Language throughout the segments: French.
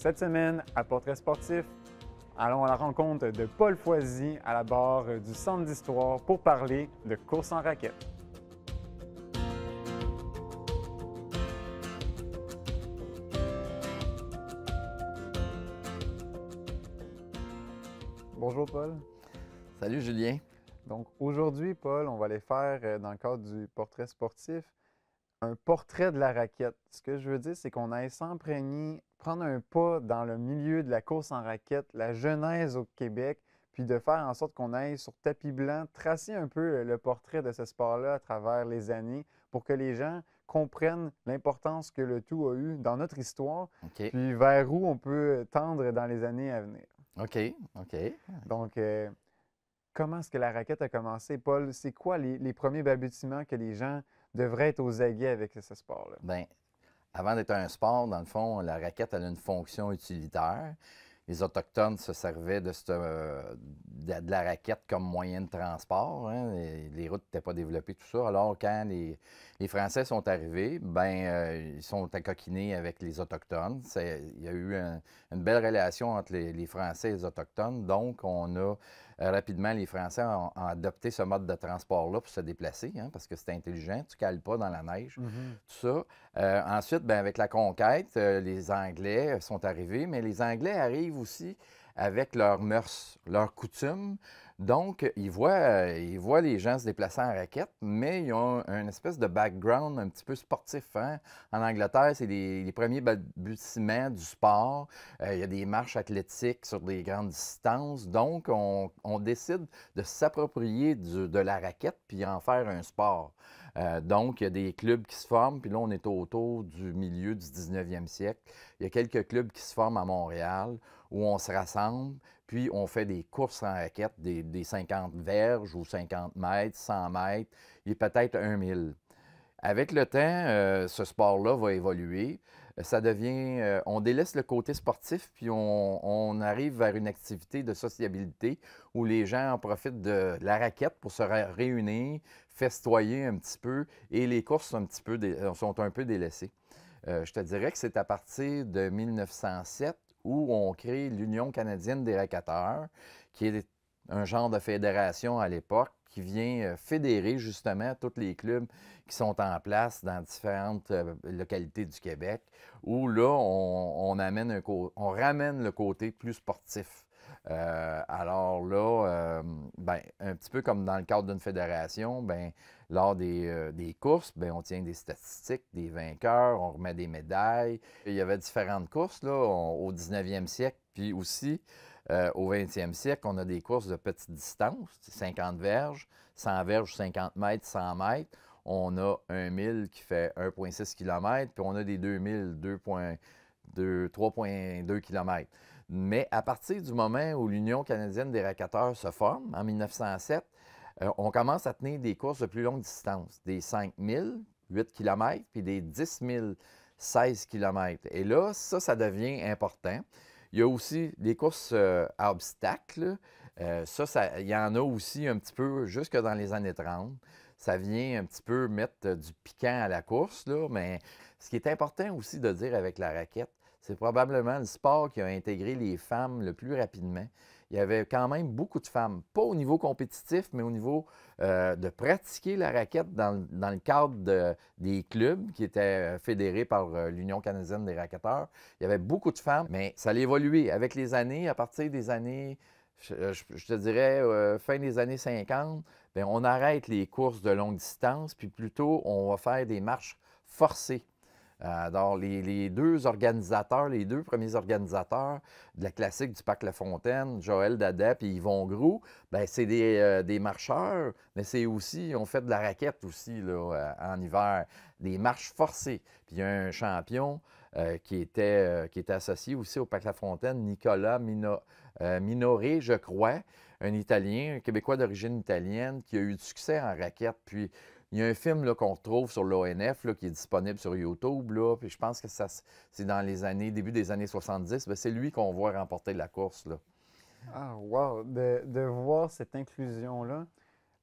Cette semaine, à Portrait sportif, allons à la rencontre de Paul Foisy à la barre du Centre d'Histoire pour parler de course en raquette. Bonjour Paul. Salut Julien. Donc aujourd'hui, Paul, on va aller faire euh, dans le cadre du portrait sportif un portrait de la raquette. Ce que je veux dire, c'est qu'on aille s'imprégner, prendre un pas dans le milieu de la course en raquette, la genèse au Québec, puis de faire en sorte qu'on aille sur tapis blanc, tracer un peu le portrait de ce sport-là à travers les années pour que les gens comprennent l'importance que le tout a eu dans notre histoire, puis vers où on peut tendre dans les années à venir. OK, OK. Donc, euh, comment est-ce que la raquette a commencé, Paul? C'est quoi les, premiers balbutiements que les gens devrait être aux aguets avec ce sport-là? Bien, avant d'être un sport, dans le fond, la raquette elle a une fonction utilitaire. Les Autochtones se servaient de, euh, de la raquette comme moyen de transport. Hein. Les, routes n'étaient pas développées, tout ça. Alors, quand les, Français sont arrivés, ben, euh, ils sont accoquinés avec les Autochtones. Il y a eu une belle relation entre les, les, Français et les Autochtones. Donc, on a euh, rapidement, les Français ont, adopté ce mode de transport-là pour se déplacer, hein, parce que c'est intelligent, tu cales pas dans la neige, mhm. tout ça. Euh, ensuite, ben, avec la conquête, euh, les Anglais sont arrivés, mais les Anglais arrivent aussi avec leurs mœurs, leurs coutumes, donc, ils voient, ils voient les gens se déplacer en raquette, mais ils ont une espèce de background un petit peu sportif. Hein. En Angleterre, c'est les, premiers bâtiments du sport. Euh, il y a des marches athlétiques sur des grandes distances. Donc, on, décide de s'approprier de la raquette puis en faire un sport. Euh, donc, il y a des clubs qui se forment, puis là, on est autour du milieu du 19e siècle. Il y a quelques clubs qui se forment à Montréal où on se rassemble, puis on fait des courses en raquette, des, 50 verges ou 50 mètres, 100 mètres, et peut-être 1000. Avec le temps, euh, ce sport-là va évoluer. Ça devient, euh, on délaisse le côté sportif, puis on, arrive vers une activité de sociabilité où les gens en profitent de la raquette pour se réunir, festoyer un petit peu, et les courses sont un, petit peu sont un peu délaissées. Euh, je te dirais que c'est à partir de 1907 où on crée l'Union canadienne des récateurs qui est un genre de fédération à l'époque qui vient euh, fédérer justement tous les clubs qui sont en place dans différentes euh, localités du Québec, où là, on, amène un on ramène le côté plus sportif. Euh, alors là, ben, un petit peu comme dans le cadre d'une fédération, ben, lors des, euh, courses, ben, on tient des statistiques des vainqueurs, on remet des médailles. Il y avait différentes courses là, au 19e siècle, puis aussi euh, au 20e siècle, on a des courses de petite distance, 50 verges, 100 verges, 50 mètres, 100 mètres. On a un 1000 qui fait 1,6 km, puis on a des 2000, 3,2 km. Mais à partir du moment où l'Union canadienne des racateurs se forme, en 1907, euh, on commence à tenir des courses de plus longue distance, des 5 000, 8 km, puis des 10 000, 16 km. Et là, ça, ça devient important. Il y a aussi des courses euh, à obstacles. Euh, ça, il y en a aussi un petit peu jusque dans les années 30. Ça vient un petit peu mettre du piquant à la course, mais ce qui est important aussi de dire avec la raquette, c'est probablement le sport qui a intégré les femmes le plus rapidement il y avait quand même beaucoup de femmes, pas au niveau compétitif, mais au niveau euh, de pratiquer la raquette dans, dans le cadre de, des clubs qui étaient euh, fédérés par euh, l'Union canadienne des raquetteurs. Il y avait beaucoup de femmes, mais ça a évolué avec les années, à partir des années, je, te dirais, fin des années 50, ben, on arrête les courses de longue distance, puis plutôt on va faire des marches forcées. Euh, alors, les, deux organisateurs, les deux premiers organisateurs de la classique du Parc La Fontaine, Joël Dadep et Yvon Grou, ben, c'est des, euh, marcheurs, mais c'est aussi, on fait de la raquette aussi euh, en hiver, des marches forcées. Puis il y a un champion qui, était, qui était associé aussi au Parc La Fontaine, Nicolas Mino, je crois, un Italien, un Québécois d'origine italienne qui a eu du succès en raquette. Puis il y a un film qu'on retrouve sur l'ONF qui est disponible sur YouTube. Là, puis je pense que ça, c'est dans les années, début des années 70. Ben, c'est lui qu'on voit remporter la course. Là. Ah, wow! De, de voir cette inclusion-là,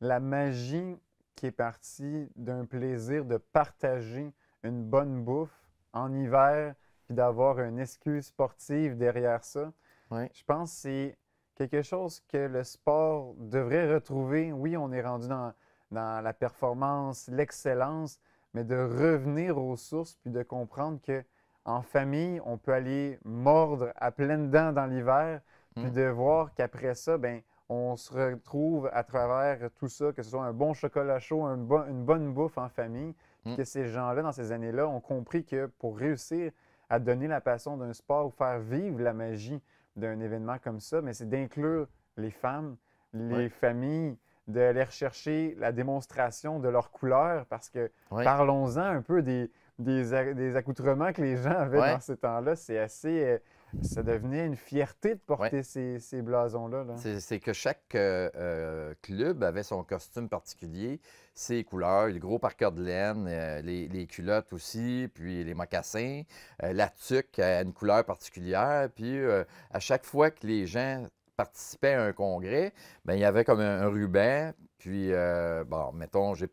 la magie qui est partie d'un plaisir de partager une bonne bouffe en hiver, puis d'avoir une excuse sportive derrière ça. Je pense que c'est quelque chose que le sport devrait retrouver. Oui, on est rendu dans dans la performance, l'excellence, mais de revenir aux sources puis de comprendre que en famille, on peut aller mordre à pleines dents dans l'hiver, puis mmh. de voir qu'après ça, ben on se retrouve à travers tout ça, que ce soit un bon chocolat chaud, une bonne bouffe en famille, puis mmh. que ces gens-là, dans ces années-là, ont compris que pour réussir à donner la passion d'un sport ou faire vivre la magie d'un événement comme ça, mais ben, c'est d'inclure les femmes, les familles, de d'aller rechercher la démonstration de leurs couleurs, parce que parlons-en un peu des, des, accoutrements que les gens avaient dans ces temps-là. C'est assez... Euh, ça devenait une fierté de porter ces, blasons-là. c'est que chaque euh, euh, club avait son costume particulier, ses couleurs, le gros parcours de laine, les, les, culottes aussi, puis les mocassins, la tuque a une couleur particulière. Puis à chaque fois que les gens participait à un congrès, mais ben, il y avait comme un, ruban. Puis, euh, bon, mettons, j'ai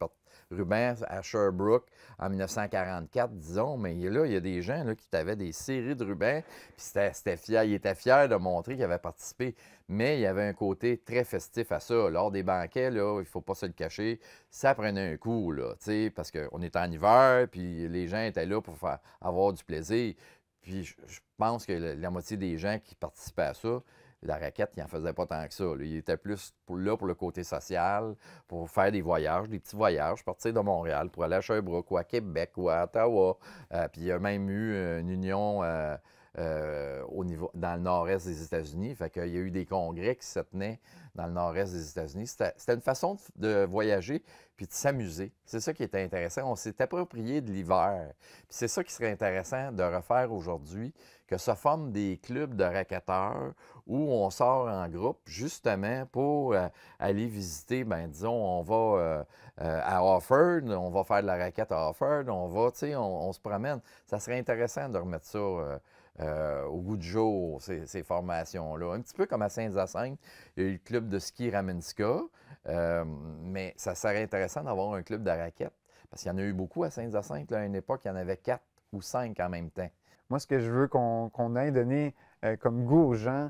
ruban à Sherbrooke en 1944, disons, mais là, il y a des gens là, qui avaient des séries de rubans, puis c'était fier, il était fier de montrer qu'il avait participé. Mais il y avait un côté très festif à ça. Lors des banquets, là, il ne faut pas se le cacher, ça prenait un coup, là, parce qu'on était en hiver, puis les gens étaient là pour avoir du plaisir. Puis je, pense que la moitié des gens qui participaient à ça, la raquette, il n'en faisait pas tant que ça. Il était plus là pour le côté social, pour faire des voyages, des petits voyages, partir de Montréal pour aller à Sherbrooke ou à Québec ou à Ottawa. Euh, puis il y a même eu une union. Euh, euh, au niveau, dans le nord-est des États-Unis. Fait y a eu des congrès qui se tenaient dans le nord-est des États-Unis. C'était une façon de, voyager puis de s'amuser. C'est ça qui était intéressant. On s'est approprié de l'hiver. c'est ça qui serait intéressant de refaire aujourd'hui, que se forment des clubs de racketeurs où on sort en groupe justement pour euh, aller visiter, ben disons, on va euh, à Offord, on va faire de la raquette à Offord, on va, tu sais, on, on se promène. Ça serait intéressant de remettre ça euh, au goût du jour, ces, formations-là. Un petit peu comme à Saint-Hyacinthe, il y a eu le club de ski Ramenska, euh, mais ça serait intéressant d'avoir un club de raquettes, parce qu'il y en a eu beaucoup à Saint-Hyacinthe. À une époque, il y en avait quatre ou cinq en même temps. Moi, ce que je veux qu'on ait donné euh, comme goût aux gens,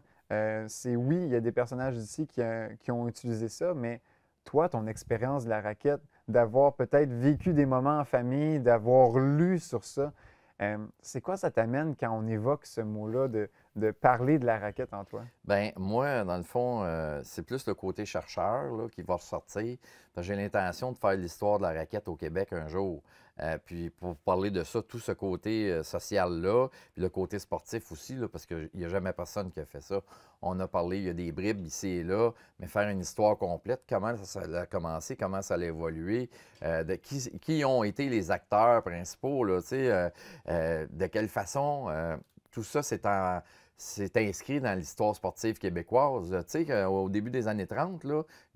c'est oui, il y a des personnages ici qui, qui ont utilisé ça, mais toi, ton expérience de la raquette, d'avoir peut-être vécu des moments en famille, d'avoir lu sur ça, euh, c'est quoi ça t'amène quand on évoque ce mot-là de de parler de la raquette Antoine? toi? Bien, moi, dans le fond, euh, c'est plus le côté chercheur qui va ressortir. J'ai l'intention de faire l'histoire de la raquette au Québec un jour. Euh, puis pour parler de ça, tout ce côté euh, social-là, puis le côté sportif aussi, parce qu'il n'y a jamais personne qui a fait ça. On a parlé, il y a des bribes ici et là, mais faire une histoire complète, comment ça, a commencé, comment ça a évolué, de qui, ont été les acteurs principaux, là, de quelle façon tout ça, c'est inscrit dans l'histoire sportive québécoise. Tu sais, au début des années 30,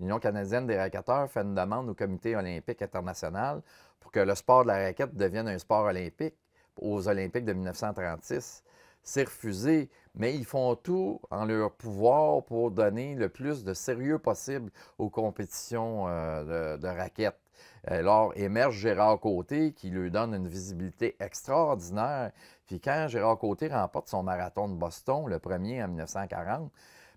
l'Union canadienne des raqueteurs fait une demande au Comité olympique international pour que le sport de la raquette devienne un sport olympique aux Olympiques de 1936. C'est refusé, mais ils font tout en leur pouvoir pour donner le plus de sérieux possible aux compétitions euh, de, de raquettes. Alors euh, émerge Gérard Côté qui lui donne une visibilité extraordinaire. Puis quand Gérard Côté remporte son marathon de Boston, le premier en 1940,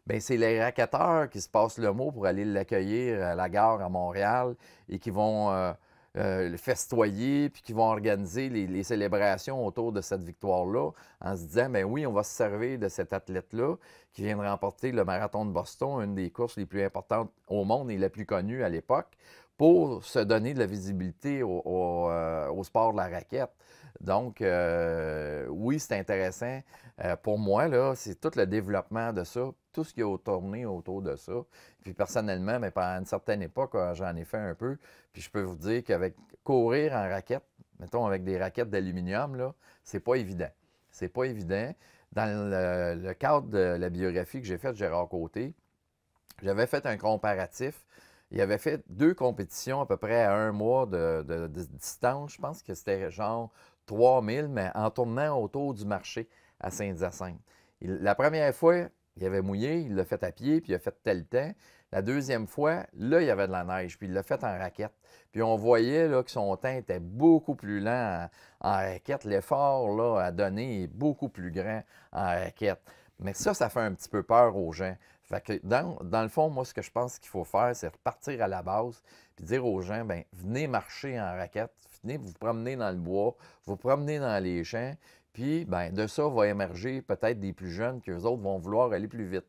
ben, c'est les racketeurs qui se passent le mot pour aller l'accueillir à la gare à Montréal et qui vont euh, euh, le festoyer puis qui vont organiser les, célébrations autour de cette victoire-là en se disant ben oui, on va se servir de cet athlète-là qui vient de remporter le marathon de Boston, une des courses les plus importantes au monde et la plus connue à l'époque, pour se donner de la visibilité au, euh, sport de la raquette. Donc, euh, oui, c'est intéressant. Euh, pour moi, là, c'est tout le développement de ça, tout ce qui a tourné autour de ça. Puis personnellement, mais pendant une certaine époque, j'en ai fait un peu. Puis je peux vous dire qu'avec courir en raquette, mettons avec des raquettes d'aluminium, là, c'est pas évident. C'est pas évident. Dans le, cadre de la biographie que j'ai faite de Gérard Côté, j'avais fait un comparatif il avait fait deux compétitions à peu près à un mois de, distance. Je pense que c'était genre 3000, mais en tournant autour du marché à Saint-Hyacinthe. La première fois, il avait mouillé, il l'a fait à pied, puis il a fait tel temps. La deuxième fois, là, il y avait de la neige, puis il l'a fait en raquette. Puis on voyait là, que son temps était beaucoup plus lent en, raquette. L'effort à donner est beaucoup plus grand en raquette. Mais ça, ça fait un petit peu peur aux gens. Fait dans, le fond, moi, ce que je pense qu'il faut faire, c'est repartir à la base puis dire aux gens, ben venez marcher en raquette, venez vous promener dans le bois, vous promener dans les champs, puis ben de ça va émerger peut-être des plus jeunes que les autres vont vouloir aller plus vite.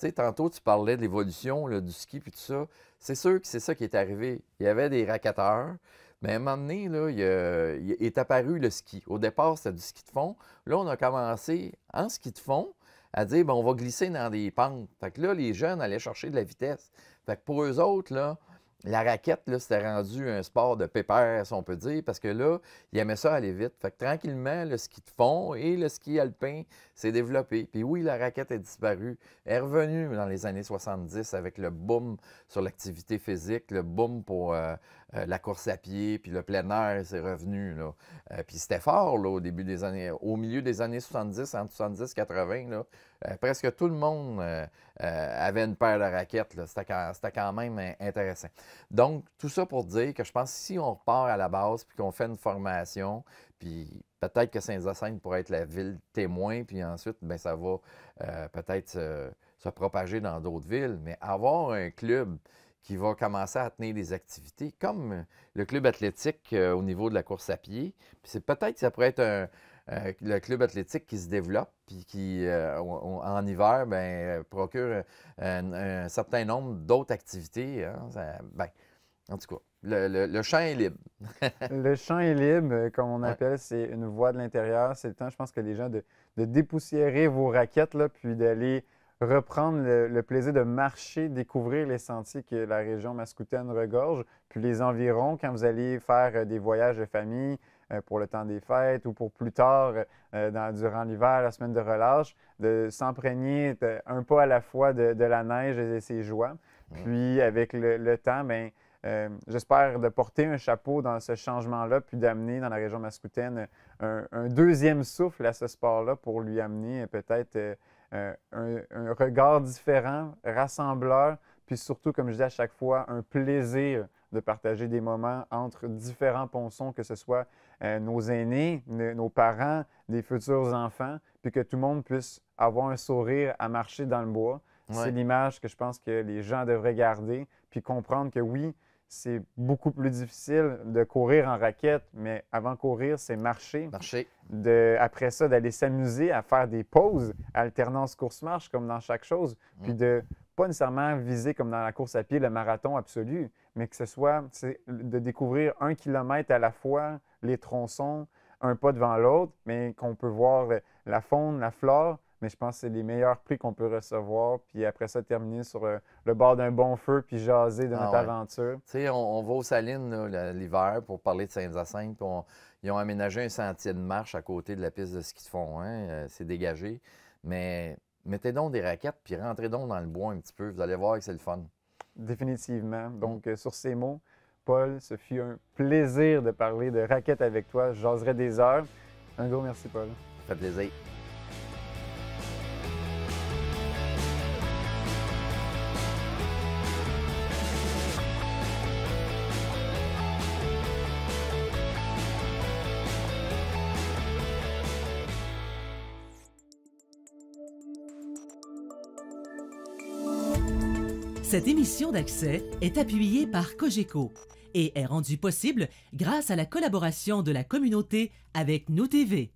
Tu tantôt, tu parlais de l'évolution du ski puis tout ça. C'est sûr que c'est ça qui est arrivé. Il y avait des raqueteurs, mais à un moment donné, là, il est apparu le ski. Au départ, c'était du ski de fond. Là, on a commencé en ski de fond, à dire ben, on va glisser dans des pentes. Fait que là, les jeunes allaient chercher de la vitesse. Fait que pour eux autres, là, la raquette, là, c'était rendu un sport de pépère, si on peut dire, parce que là, ils aimaient ça aller vite. Fait que tranquillement, le ski de fond et le ski alpin s'est développé. Puis oui, la raquette est disparue. est revenue dans les années 70 avec le boom sur l'activité physique, le boom pour euh, euh, la course à pied, puis le plein air, c'est revenu. Euh, puis c'était fort au début des années, au milieu des années 70, entre 70 80, euh, presque tout le monde avait une paire de raquettes. C'était quand, quand, même intéressant. Donc, tout ça pour dire que je pense que si on repart à la base, puis qu'on fait une formation, puis peut-être que Saint-Hyacinthe pourrait être la ville témoin, puis ensuite, ben, ça va peut-être se propager dans d'autres villes, mais avoir un club qui va commencer à tenir des activités, comme euh, le club athlétique euh, au niveau de la course à pied. Puis c'est peut-être que ça pourrait être euh, le club athlétique qui se développe puis qui, en hiver, ben, procure un, certain nombre d'autres activités. Hein. Ben, en tout cas, le, champ est libre. le champ est libre, comme on appelle, c'est une voie de l'intérieur. C'est le temps, je pense, que les gens de, de dépoussiérer vos raquettes, là, puis d'aller reprendre le, plaisir de marcher, découvrir les sentiers que la région mascoutaine regorge, puis les environs quand vous allez faire euh, des voyages de famille euh, pour le temps des fêtes ou pour plus tard euh, durant l'hiver, la semaine de relâche, de s'imprégner un pas à la fois de, la neige et de ses joies. Puis avec le, temps, ben, j'espère de porter un chapeau dans ce changement-là, puis d'amener dans la région mascoutaine un, deuxième souffle à ce sport-là pour lui amener peut-être euh, un, regard différent, rassembleur, puis surtout, comme je dis à chaque fois, un plaisir de partager des moments entre différents ponçons, que ce soit euh, nos aînés, nos parents, des futurs enfants, puis que tout le monde puisse avoir un sourire à marcher dans le bois. C'est l'image que je pense que les gens devraient garder, puis comprendre que oui, c'est beaucoup plus difficile de courir en raquette, mais avant de courir, c'est marcher. Marcher. De, après ça, d'aller s'amuser à faire des pauses, alternance course-marche, comme dans chaque chose, mm. puis de pas nécessairement viser, comme dans la course à pied, le marathon absolu, mais que ce soit de découvrir un kilomètre à la fois, les tronçons, un pas devant l'autre, mais qu'on peut voir la faune, la flore, mais je pense que c'est les meilleurs prix qu'on peut recevoir. Puis après ça, terminer sur euh, le, bord d'un bon feu, puis jaser de ah notre aventure. Tu sais, on, va aux Salines l'hiver pour parler de Saint-Hyacinthe. ils ont aménagé un sentier de marche à côté de la piste de ski de fond. Hein, euh, c'est dégagé. Mais mettez donc des raquettes, puis rentrez donc dans le bois un petit peu. Vous allez voir que c'est le fun. Définitivement. Mm. Donc, euh, sur ces mots, Paul, ce fut un plaisir de parler de raquettes avec toi. J'oserais des heures. Un gros merci, Paul. Ça fait plaisir. Cette émission d'accès est appuyée par Cogeco et est rendue possible grâce à la collaboration de la communauté avec Nous TV.